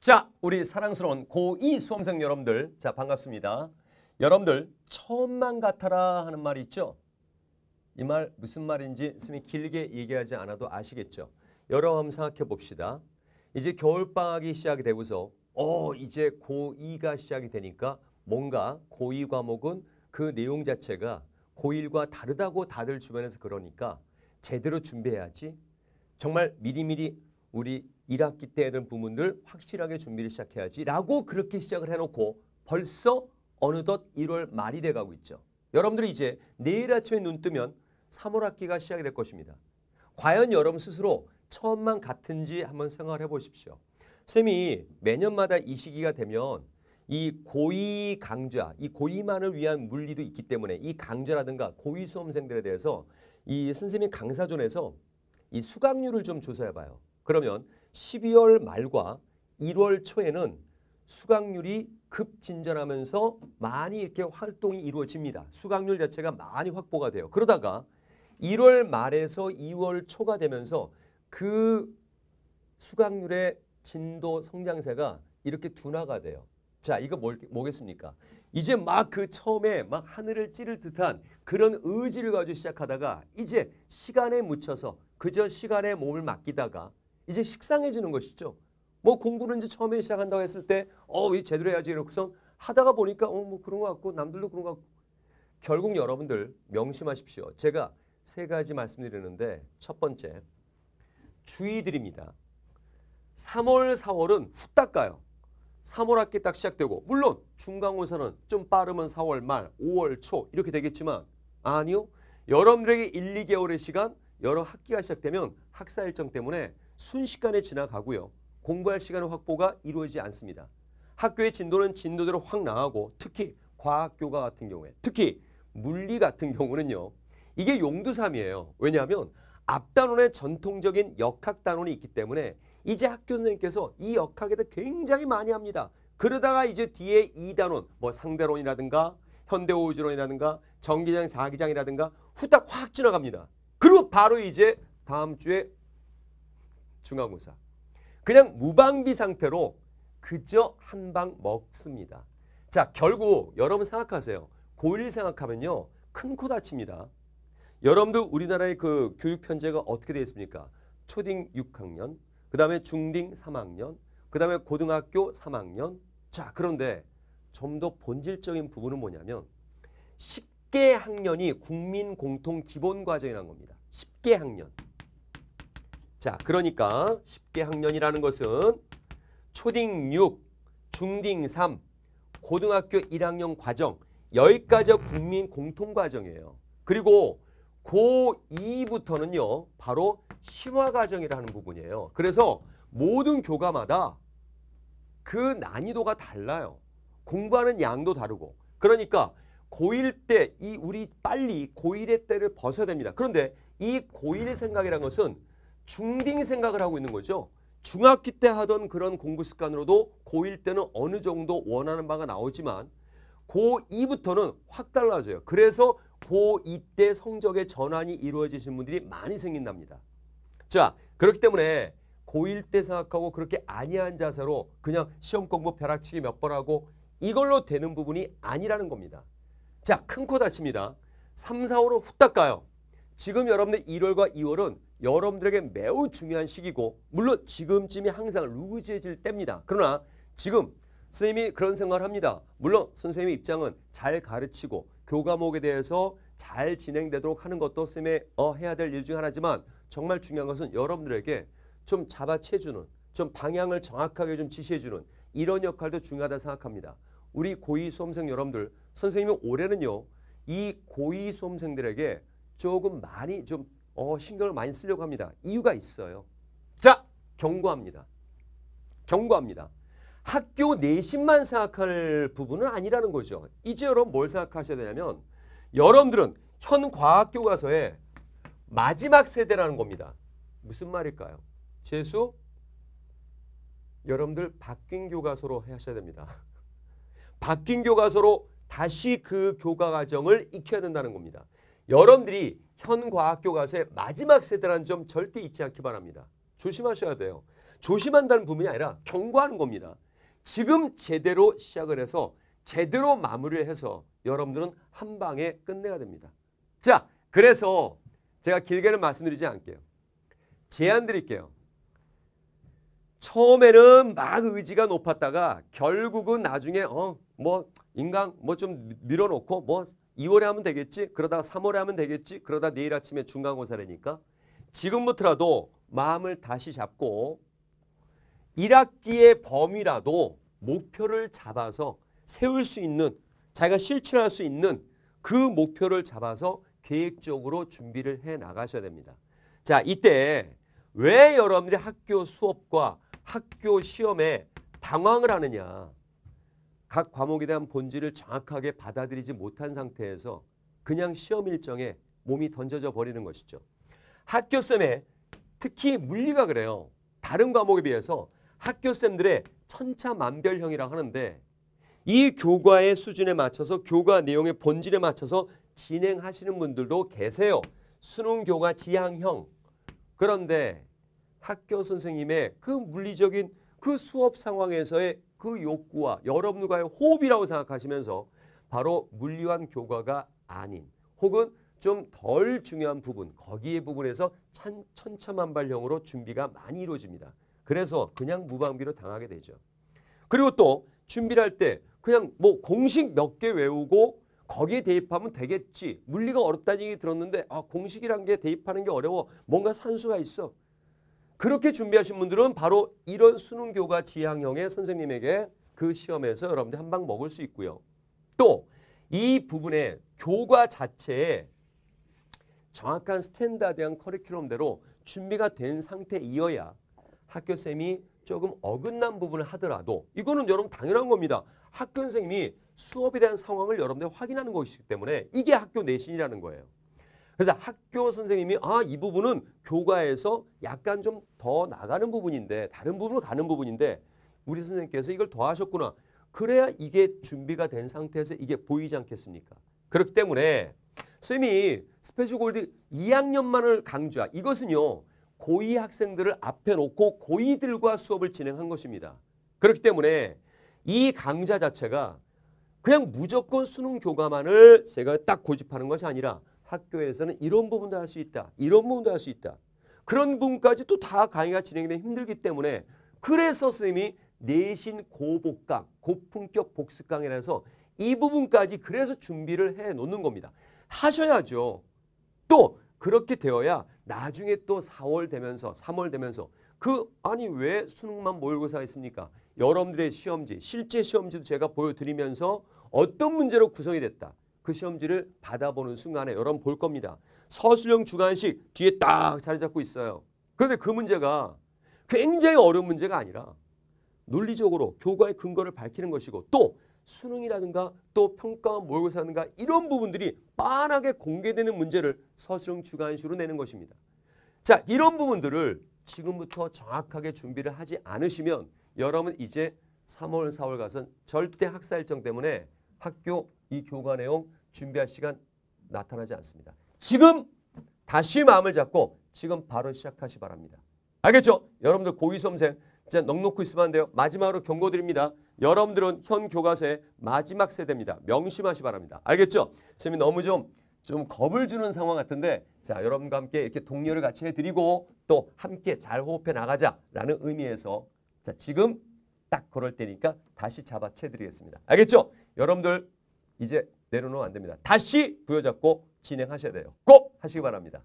자, 우리 사랑스러운 고2 수험생 여러분들, 자, 반갑습니다. 여러분들, 처음만 같아라 하는 말이 있죠? 이 말 무슨 말인지 쌤이 길게 얘기하지 않아도 아시겠죠? 여러번 생각해 봅시다. 이제 겨울방학이 시작이 되고서 어, 이제 고2가 시작이 되니까 뭔가 고2 과목은 그 내용 자체가 고1과 다르다고 다들 주변에서 그러니까 제대로 준비해야지 정말 미리미리 우리 1학기 때 애들 부분들 확실하게 준비를 시작해야지라고 그렇게 시작을 해놓고 벌써 어느덧 1월 말이 돼가고 있죠. 여러분들이 이제 내일 아침에 눈 뜨면 3월 학기가 시작이 될 것입니다. 과연 여러분 스스로 처음만 같은지 한번 생각을 해보십시오. 쌤이 매년마다 이 시기가 되면 이 고위 강좌, 이 고위만을 위한 물리도 있기 때문에 이 강좌라든가 고위 수험생들에 대해서 이 선생님 강사존에서 이 수강률을 좀 조사해봐요. 그러면 12월 말과 1월 초에는 수강률이 급진전하면서 많이 이렇게 활동이 이루어집니다. 수강률 자체가 많이 확보가 돼요. 그러다가 1월 말에서 2월 초가 되면서 그 수강률의 진도 성장세가 이렇게 둔화가 돼요. 자, 이거 뭘, 뭐겠습니까? 이제 막 그 처음에 막 하늘을 찌를 듯한 그런 의지를 가지고 시작하다가 이제 시간에 묻혀서 그저 시간에 몸을 맡기다가 이제 식상해지는 것이죠. 뭐 공부는 이제 처음에 시작한다고 했을 때, 어, 이 제대로 해야지 이렇고선 하다가 보니까, 어, 뭐 그런 것 같고, 남들도 그런 것 같고. 결국 여러분들 명심하십시오. 제가 세 가지 말씀드리는데, 첫 번째, 주의드립니다. 3월, 4월은 후딱 가요. 3월 학기 딱 시작되고, 물론 중간고사는 좀 빠르면 4월 말, 5월 초 이렇게 되겠지만, 아니요. 여러분들에게 1, 2개월의 시간, 여러 학기가 시작되면 학사 일정 때문에 순식간에 지나가고요. 공부할 시간의 확보가 이루어지지 않습니다. 학교의 진도는 진도대로 확 나가고 특히 과학교과 같은 경우에 특히 물리 같은 경우는요. 이게 용두삼이에요. 왜냐하면 앞단원의 전통적인 역학단원이 있기 때문에 이제 학교 선생님께서 이 역학에 대해 굉장히 많이 합니다. 그러다가 이제 뒤에 이단원뭐 상대론이라든가 현대오지론이라든가 정기장 자기장이라든가 후딱 확 지나갑니다. 그리고 바로 이제 다음 주에 중간고사. 그냥 무방비 상태로 그저 한 방 먹습니다. 자, 결국 여러분 생각하세요. 고1 생각하면요. 큰 코 다칩니다. 여러분도 우리나라의 그 교육 편제가 어떻게 되어 있습니까? 초딩 6학년, 그다음에 중딩 3학년, 그다음에 고등학교 3학년. 자, 그런데 좀 더 본질적인 부분은 뭐냐면 10개 학년이 국민 공통 기본 과정이라는 겁니다. 10개 학년. 자, 그러니까 10개 학년이라는 것은 초딩 6, 중딩 3, 고등학교 1학년 과정 여기까지가 국민 공통 과정이에요. 그리고 고2부터는요. 바로 심화 과정이라는 부분이에요. 그래서 모든 교과마다 그 난이도가 달라요. 공부하는 양도 다르고. 그러니까 고1 때이 우리 빨리 고1의 때를 벗어야 됩니다. 그런데 이 고1 의 생각이라는 것은 중딩 생각을 하고 있는 거죠. 중학기 때 하던 그런 공부 습관으로도 고1 때는 어느 정도 원하는 바가 나오지만 고2부터는 확 달라져요. 그래서 고2 때 성적의 전환이 이루어지신 분들이 많이 생긴답니다. 자, 그렇기 때문에 고1 때 생각하고 그렇게 아니한 자세로 그냥 시험 공부 벼락치기 몇 번 하고 이걸로 되는 부분이 아니라는 겁니다. 자, 큰코 다칩니다. 3, 4호로 후딱 가요. 지금 여러분들 1월과 2월은 여러분들에게 매우 중요한 시기고 물론 지금쯤이 항상 루즈해질 때입니다. 그러나 지금 선생님이 그런 생각을 합니다. 물론 선생님의 입장은 잘 가르치고 교과목에 대해서 잘 진행되도록 하는 것도 선생님의 어, 해야 될 일 중 하나지만 정말 중요한 것은 여러분들에게 좀 잡아채주는 좀 방향을 정확하게 좀 지시해주는 이런 역할도 중요하다 생각합니다. 우리 고2 수험생 여러분들 선생님이 올해는요. 이 고2 수험생들에게 조금 많이 좀 어, 신경을 많이 쓰려고 합니다. 이유가 있어요. 자, 경고합니다. 경고합니다. 학교 내신만 생각할 부분은 아니라는 거죠. 이제 여러분 뭘 생각하셔야 되냐면 여러분들은 현 과학교 과서의 마지막 세대라는 겁니다. 무슨 말일까요? 재수 여러분들 바뀐 교과서로 하셔야 됩니다. 바뀐 교과서로 다시 그 교과 과정을 익혀야 된다는 겁니다. 여러분들이 현과학교 가서의 마지막 세대라는 점 절대 잊지 않기 바랍니다. 조심하셔야 돼요. 조심한다는 부분이 아니라 경고하는 겁니다. 지금 제대로 시작을 해서 제대로 마무리를 해서 여러분들은 한 방에 끝내야 됩니다. 자, 그래서 제가 길게는 말씀드리지 않게요. 제안 드릴게요. 처음에는 막 의지가 높았다가 결국은 나중에 어 뭐 인강 뭐좀 밀어놓고 뭐 2월에 하면 되겠지. 그러다 3월에 하면 되겠지. 그러다 내일 아침에 중간고사라니까. 지금부터라도 마음을 다시 잡고 1학기의 범위라도 목표를 잡아서 세울 수 있는 자기가 실천할 수 있는 그 목표를 잡아서 계획적으로 준비를 해 나가셔야 됩니다. 자, 이때 왜 여러분들이 학교 수업과 학교 시험에 당황을 하느냐. 각 과목에 대한 본질을 정확하게 받아들이지 못한 상태에서 그냥 시험 일정에 몸이 던져져 버리는 것이죠. 학교쌤에 특히 물리가 그래요. 다른 과목에 비해서 학교쌤들의 천차만별형이라 하는데 이 교과의 수준에 맞춰서 교과 내용의 본질에 맞춰서 진행하시는 분들도 계세요. 수능 교과 지향형. 그런데 학교 선생님의 그 물리적인 그 수업 상황에서의 그 욕구와 여러분과의 호흡이라고 생각하시면서 바로 물리한 교과가 아닌 혹은 좀 덜 중요한 부분 거기에 부분에서 천, 천차만발형으로 준비가 많이 이루어집니다. 그래서 그냥 무방비로 당하게 되죠. 그리고 또 준비를 할 때 그냥 뭐 공식 몇 개 외우고 거기에 대입하면 되겠지. 물리가 어렵다는 얘기 들었는데 아 공식이란 게 대입하는 게 어려워. 뭔가 산수가 있어. 그렇게 준비하신 분들은 바로 이런 수능교과 지향형의 선생님에게 그 시험에서 여러분들 한 방 먹을 수 있고요. 또 이 부분에 교과 자체에 정확한 스탠다드한 커리큘럼대로 준비가 된 상태이어야 학교쌤이 조금 어긋난 부분을 하더라도 이거는 여러분 당연한 겁니다. 학교 선생님이 수업에 대한 상황을 여러분들 확인하는 것이기 때문에 이게 학교 내신이라는 거예요. 그래서 학교 선생님이 아, 이 부분은 교과에서 약간 좀 더 나가는 부분인데 다른 부분으로 가는 부분인데 우리 선생님께서 이걸 더하셨구나. 그래야 이게 준비가 된 상태에서 이게 보이지 않겠습니까? 그렇기 때문에 선생님이 스페셜 골드 2학년만을 강조하. 이것은요. 고2 학생들을 앞에 놓고 고2들과 수업을 진행한 것입니다. 그렇기 때문에 이 강좌 자체가 그냥 무조건 수능 교과만을 제가 딱 고집하는 것이 아니라 학교에서는 이런 부분도 할 수 있다. 이런 부분도 할 수 있다. 그런 부분까지 또 다 강의가 진행되면 힘들기 때문에 그래서 선생님이 내신 고복강, 고품격 복습강이라서 이 부분까지 그래서 준비를 해 놓는 겁니다. 하셔야죠. 또 그렇게 되어야 나중에 또 4월 되면서 3월 되면서 그 아니 왜 수능만 모의고사가 있습니까? 여러분들의 시험지, 실제 시험지도 제가 보여드리면서 어떤 문제로 구성이 됐다. 그 시험지를 받아보는 순간에 여러분 볼 겁니다. 서술형 주관식 뒤에 딱 자리 잡고 있어요. 그런데 그 문제가 굉장히 어려운 문제가 아니라 논리적으로 교과의 근거를 밝히는 것이고 또 수능이라든가 또평가 모의고사든가 이런 부분들이 빤하게 공개되는 문제를 서술형 주관식으로 내는 것입니다. 자 이런 부분들을 지금부터 정확하게 준비를 하지 않으시면 여러분 이제 3월, 4월 가선 절대 학사 일정 때문에 학교 이 교과 내용 준비할 시간 나타나지 않습니다. 지금 다시 마음을 잡고 지금 바로 시작하시 바랍니다. 알겠죠? 여러분들 고2수험생 진짜 넉넉히 있으면 안 돼요. 마지막으로 경고드립니다. 여러분들은 현 교과서의 마지막 세대입니다. 명심하시 바랍니다. 알겠죠? 선생님 너무 좀, 좀 겁을 주는 상황 같은데 자 여러분과 함께 이렇게 동료를 같이 해드리고 또 함께 잘 호흡해 나가자라는 의미에서 자 지금 딱 그럴 때니까 다시 잡아채 드리겠습니다. 알겠죠? 여러분들 이제 내려놓으면 안 됩니다. 다시 부여잡고 진행하셔야 돼요. 꼭 하시기 바랍니다.